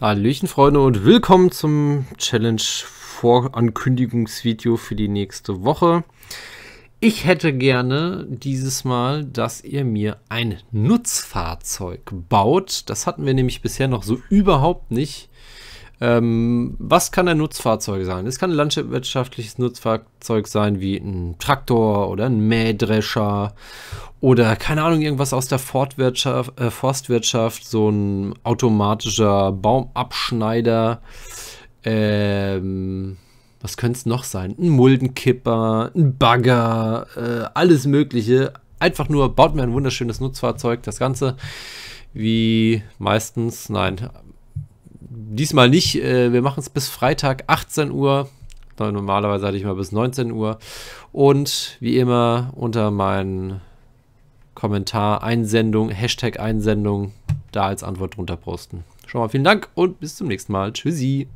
Hallöchen, Freunde, und willkommen zum Challenge-Vorankündigungsvideo für die nächste Woche. Ich hätte gerne dieses Mal, dass ihr mir ein Nutzfahrzeug baut. Das hatten wir nämlich bisher noch so überhaupt nicht. Ähm, was kann ein Nutzfahrzeug sein? Es kann ein landwirtschaftliches Nutzfahrzeug sein, wie ein Traktor oder ein Mähdrescher oder keine Ahnung, irgendwas aus der äh, Forstwirtschaft, so ein automatischer Baumabschneider. Ähm, was könnte es noch sein? Ein Muldenkipper, ein Bagger, äh, alles Mögliche. Einfach nur baut mir ein wunderschönes Nutzfahrzeug. Das Ganze wie meistens, nein, diesmal nicht. Äh, wir machen es bis Freitag 18 Uhr. Normalerweise hatte ich mal bis 19 Uhr. Und wie immer unter meinen Kommentar, Einsendung, Hashtag Einsendung da als Antwort drunter posten. Schon mal vielen Dank und bis zum nächsten Mal. Tschüssi.